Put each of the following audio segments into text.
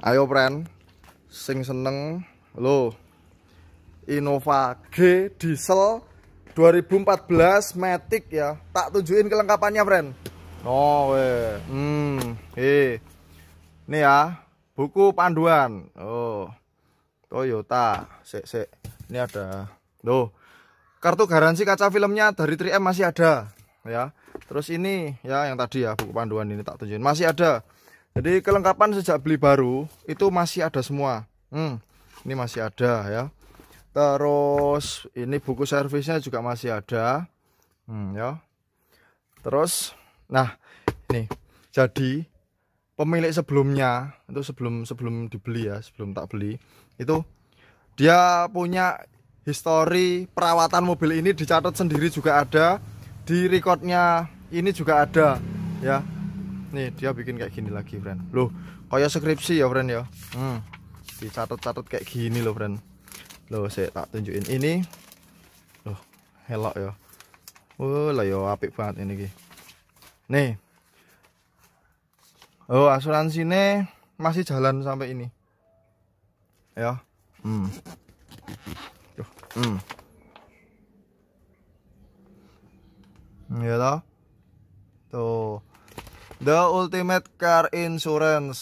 ayo friend. sing seneng lo Innova G diesel 2014 Matic ya tak tunjukin kelengkapannya friend. Oh, we hmm eh ini ya buku panduan oh Toyota sik sik ini ada loh kartu garansi kaca filmnya dari 3M masih ada ya terus ini ya yang tadi ya buku panduan ini tak tunjukin masih ada jadi kelengkapan sejak beli baru itu masih ada semua. Hmm, ini masih ada ya. Terus ini buku servisnya juga masih ada. Hmm, ya. Terus nah, ini. Jadi pemilik sebelumnya itu sebelum sebelum dibeli ya, sebelum tak beli, itu dia punya histori perawatan mobil ini dicatat sendiri juga ada, di recordnya ini juga ada ya nih dia bikin kayak gini lagi friend loh kaya skripsi ya friend ya hmm. dicatat-catat kayak gini loh friend loh saya tak tunjukin ini loh helok ya oh lah ya apik banget ini gini. nih oh asuransi nih masih jalan sampai ini ya hmm. Tuh. Hmm. hmm. ya toh tuh The Ultimate Car Insurance.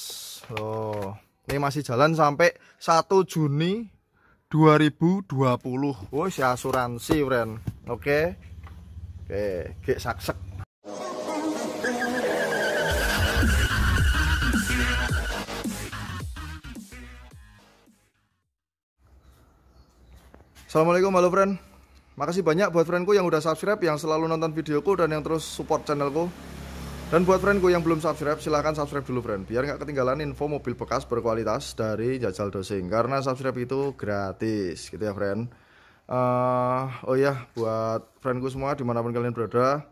Oh, ini masih jalan sampai 1 Juni 2020. Woi, si asuransi, friend. Oke. Oke, okay. gek saksek. Assalamualaikum halo friend Makasih banyak buat friendku yang udah subscribe Yang selalu nonton videoku dan yang terus support channelku dan buat friendku yang belum subscribe, silahkan subscribe dulu friend Biar nggak ketinggalan info mobil bekas berkualitas dari Jajal Dosing Karena subscribe itu gratis gitu ya friend uh, Oh iya, buat friendku semua dimanapun kalian berada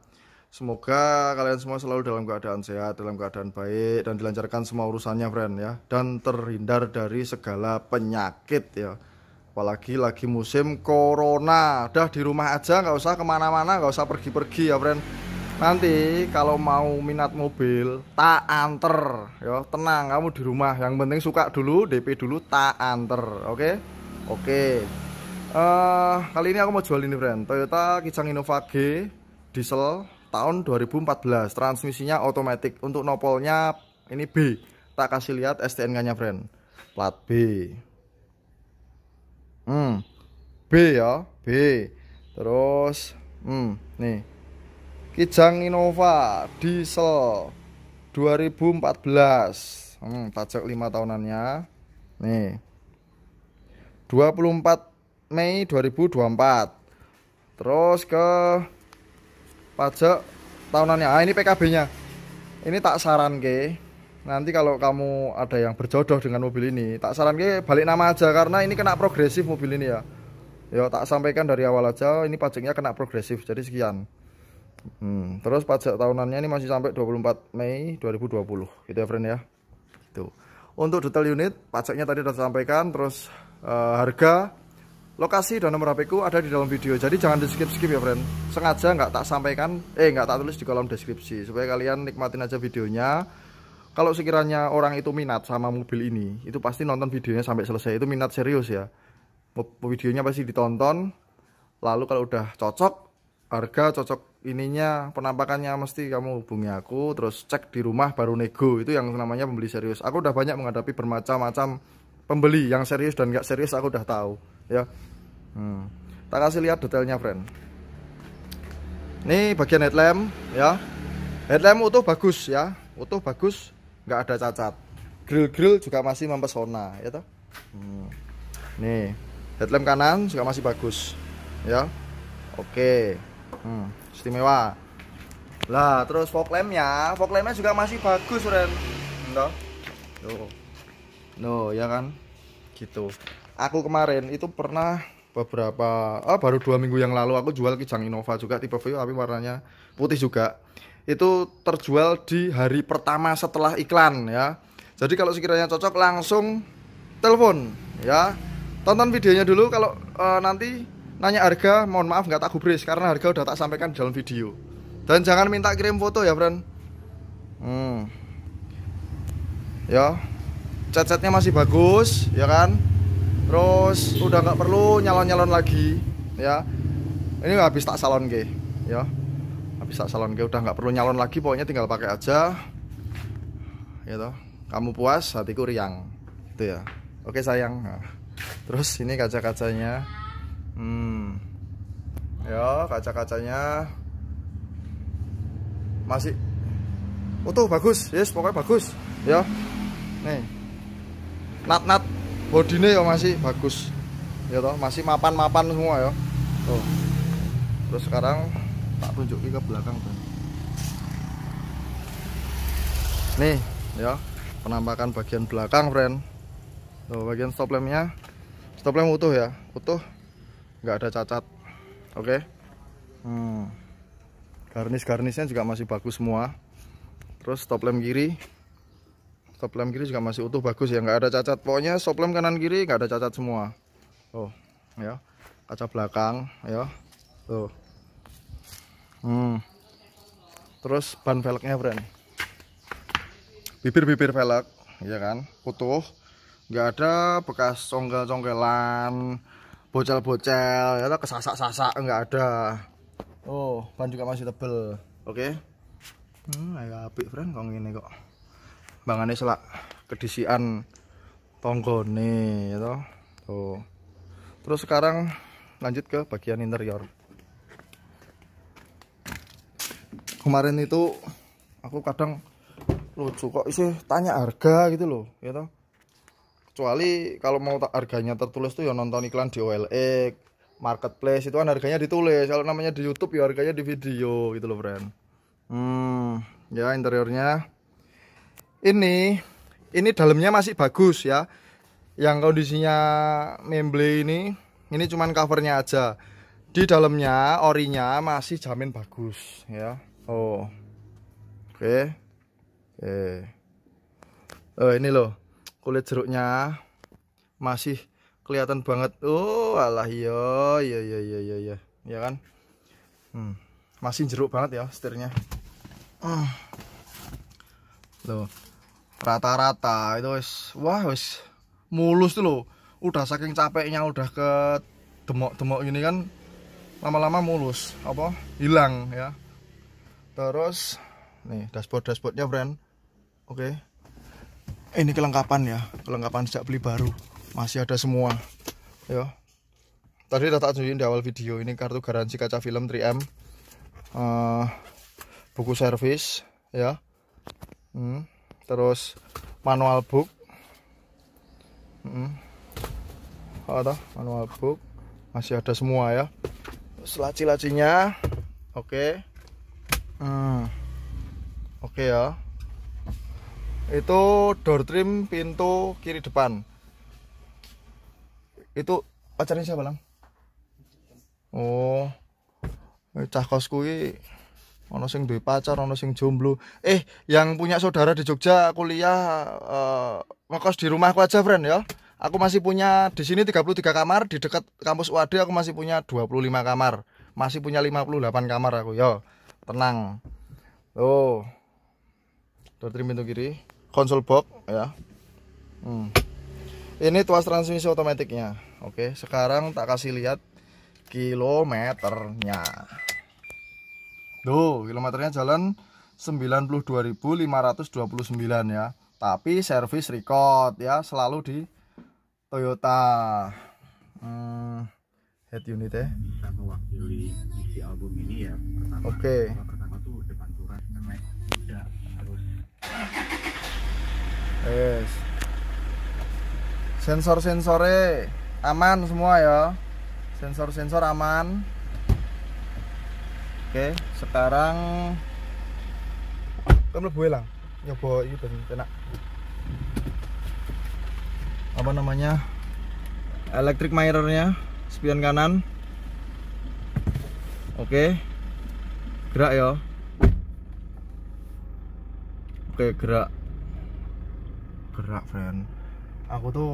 Semoga kalian semua selalu dalam keadaan sehat, dalam keadaan baik Dan dilancarkan semua urusannya friend ya Dan terhindar dari segala penyakit ya Apalagi lagi musim corona Dah di rumah aja, nggak usah kemana-mana, nggak usah pergi-pergi ya friend nanti kalau mau minat mobil tak anter yo tenang kamu di rumah yang penting suka dulu DP dulu tak anter oke okay? oke okay. uh, eh, kali ini aku mau jual ini friend. Toyota Kijang Innova G diesel tahun 2014 transmisinya otomatis untuk nopolnya ini B tak kasih lihat STNK nya friend. plat B hmm B ya B terus hmm nih Kijang Innova diesel 2014 hmm, pajak 5 tahunannya nih 24 Mei 2024 terus ke pajak tahunannya ah, ini PKB nya ini tak saran ke nanti kalau kamu ada yang berjodoh dengan mobil ini tak saran ke balik nama aja karena ini kena progresif mobil ini ya ya tak sampaikan dari awal aja ini pajaknya kena progresif jadi sekian Hmm, terus pajak tahunannya ini masih sampai 24 Mei 2020 gitu ya friend ya Itu Untuk detail unit pajaknya tadi sudah sampaikan terus uh, harga lokasi dan nomor HP ku ada di dalam video jadi jangan di skip skip ya friend sengaja nggak tak sampaikan eh nggak tak tulis di kolom deskripsi supaya kalian nikmatin aja videonya kalau sekiranya orang itu minat sama mobil ini itu pasti nonton videonya sampai selesai itu minat serius ya videonya pasti ditonton lalu kalau udah cocok harga cocok ininya penampakannya mesti kamu hubungi aku terus cek di rumah baru nego itu yang namanya pembeli serius aku udah banyak menghadapi bermacam-macam pembeli yang serius dan gak serius aku udah tahu ya hmm. tak kasih lihat detailnya friend ini bagian headlamp ya headlamp utuh bagus ya utuh bagus nggak ada cacat grill-grill juga masih mempesona ya toh hmm. nih headlamp kanan juga masih bagus ya oke okay hmm, istimewa lah terus fog lampnya fog lampnya juga masih bagus Ren Entah. tuh no ya kan gitu aku kemarin itu pernah beberapa oh baru dua minggu yang lalu aku jual kijang Innova juga tipe view tapi warnanya putih juga itu terjual di hari pertama setelah iklan ya jadi kalau sekiranya cocok langsung telepon ya tonton videonya dulu kalau uh, nanti nanya harga mohon maaf nggak tak gubris karena harga udah tak sampaikan dalam video dan jangan minta kirim foto ya friend hmm. ya cat-catnya masih bagus ya kan terus udah nggak perlu nyalon-nyalon lagi ya ini habis tak salon ke ya habis tak salon ke udah nggak perlu nyalon lagi pokoknya tinggal pakai aja gitu kamu puas hatiku riang itu ya oke sayang nah. terus ini kaca-kacanya hmm ya kaca-kacanya masih utuh bagus yes pokoknya bagus ya nih nat-nat bodine ya masih bagus ya toh masih mapan-mapan semua ya tuh terus sekarang tak tunjuk ke belakang tuh nih ya penampakan bagian belakang friend tuh bagian stop lampnya stop lamp utuh ya utuh nggak ada cacat oke okay? hmm. garnis-garnisnya juga masih bagus semua terus stop lamp kiri stop lamp kiri juga masih utuh bagus ya nggak ada cacat pokoknya stop lamp kanan kiri nggak ada cacat semua oh ya kaca belakang ya tuh hmm. terus ban velgnya friend. bibir-bibir velg ya kan utuh nggak ada bekas congkel-congkelan bocel-bocel ya atau kesasak-sasak enggak ada oh ban juga masih tebel oke okay. hmm agak apik friend kok ini kok bangane selak kedisian tonggone ya toh tuh terus sekarang lanjut ke bagian interior kemarin itu aku kadang lucu kok sih tanya harga gitu loh ya toh kecuali kalau mau harganya tertulis tuh ya nonton iklan di OLX e, marketplace itu kan harganya ditulis kalau namanya di YouTube ya harganya di video gitu loh friend hmm ya interiornya ini ini dalamnya masih bagus ya yang kondisinya memble ini ini cuman covernya aja di dalamnya orinya masih jamin bagus ya oh oke okay. eh okay. oh ini loh kulit jeruknya masih kelihatan banget oh alah iya iya iya iya iya ya. ya kan hmm. masih jeruk banget ya setirnya hmm. loh rata-rata itu wis wah wis mulus tuh loh udah saking capeknya udah ke demok-demok ini kan lama-lama mulus apa hilang ya terus nih dashboard dashboardnya brand oke okay ini kelengkapan ya kelengkapan sejak beli baru masih ada semua ya tadi udah tak tunjukin di awal video ini kartu garansi kaca film 3M uh, eh, buku servis ya hmm. terus manual book hmm. ada manual book masih ada semua ya selaci-lacinya oke okay. hmm. oke okay ya itu door trim pintu kiri depan itu pacarnya siapa lang oh eh, cah kosku ini ono sing duwe pacar ono sing jomblo eh yang punya saudara di Jogja kuliah uh, ngekos di rumahku aja friend ya aku masih punya di sini 33 kamar di dekat kampus UAD aku masih punya 25 kamar masih punya 58 kamar aku ya tenang oh door trim pintu kiri konsol box ya hmm. ini tuas transmisi otomatiknya oke sekarang tak kasih lihat kilometernya tuh kilometernya jalan 92.529 ya tapi servis record ya selalu di Toyota hmm, head unit ya, ya oke okay. Yes. Sensor-sensornya aman semua ya. Sensor-sensor aman. Oke, sekarang kamu lebih lang. Nyoba ini dan enak. Apa namanya? Electric mirrornya spion kanan. Oke. Gerak ya. Oke, gerak bergerak friend aku tuh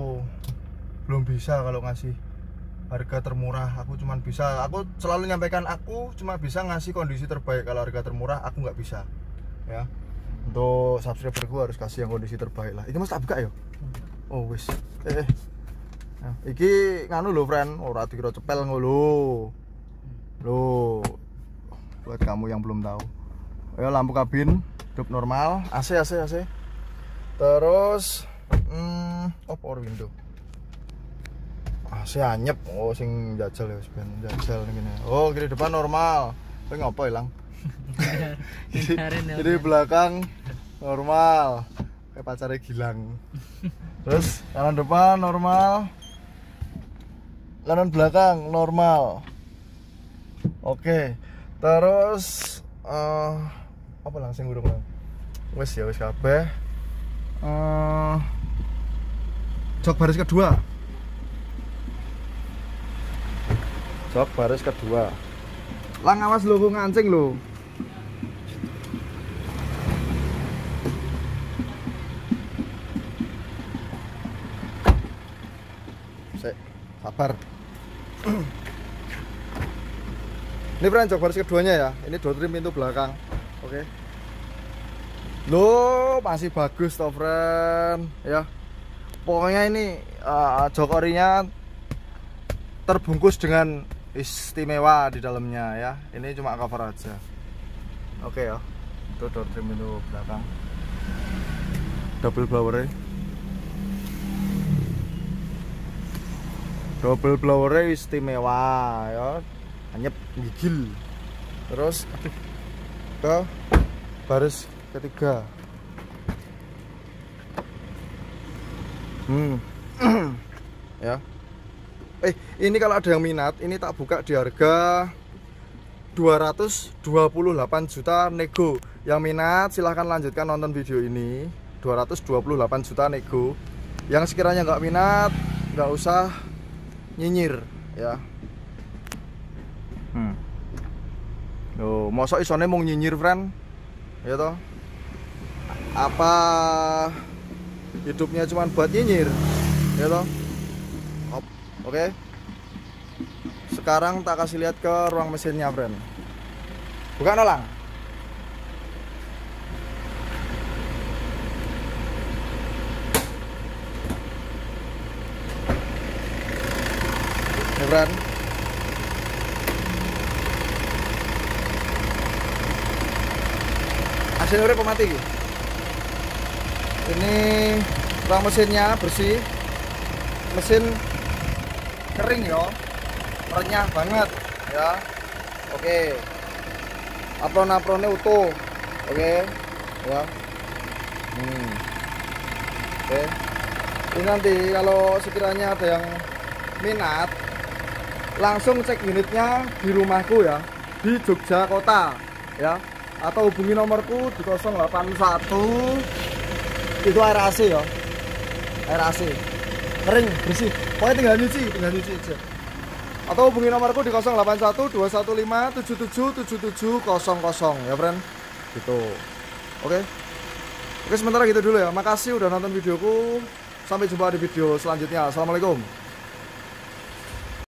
belum bisa kalau ngasih harga termurah aku cuman bisa aku selalu nyampaikan aku cuma bisa ngasih kondisi terbaik kalau harga termurah aku nggak bisa ya untuk subscriber gue harus kasih yang kondisi terbaik lah ini mas tak buka ya hmm. oh wis eh, Nah, iki nganu lo friend ora ratu dikira cepel ngulu. lo hmm. buat kamu yang belum tahu ya lampu kabin hidup normal AC AC AC terus hmm, oh power window ah, si anyep oh sing jajal ya ben jajal gini oh kiri depan normal tapi ngopo hilang jadi, ya, belakang normal kayak pacarnya gilang terus kanan depan normal kanan belakang normal oke okay. terus uh, apa langsung gue wes ya wes kabeh uh, jok baris kedua jok baris kedua lang awas lu ngancing lu Sik, sabar ini peran jok baris keduanya ya ini door trim pintu belakang oke okay. Loh, masih bagus toh, friend. Ya. Pokoknya ini uh, eh, jokorinya terbungkus dengan istimewa di dalamnya ya. Ini cuma cover aja. Oke ya. Itu door trim itu belakang. Double blower -nya. Double blower istimewa ya. Hanya gigil. Terus Ke baris ketiga hmm ya eh ini kalau ada yang minat ini tak buka di harga 228 juta nego yang minat silahkan lanjutkan nonton video ini 228 juta nego yang sekiranya nggak minat nggak usah nyinyir ya hmm. Oh, mosok isone mau nyinyir friend ya toh apa hidupnya cuma buat nyinyir ya toh oke okay. sekarang tak kasih lihat ke ruang mesinnya friend bukan olang ya friend hasilnya udah pemati ini ruang mesinnya bersih mesin kering ya renyah banget ya oke okay. apron-apronnya utuh oke okay. ya hmm. oke okay. ini nanti kalau sekiranya ada yang minat langsung cek unitnya di rumahku ya di Jogja kota ya atau hubungi nomorku di 081 itu air AC ya air AC kering bersih pokoknya tinggal nyuci tinggal nyuci aja atau hubungi nomorku di 081 215 7700 ya friend gitu oke okay. oke sementara gitu dulu ya makasih udah nonton videoku sampai jumpa di video selanjutnya assalamualaikum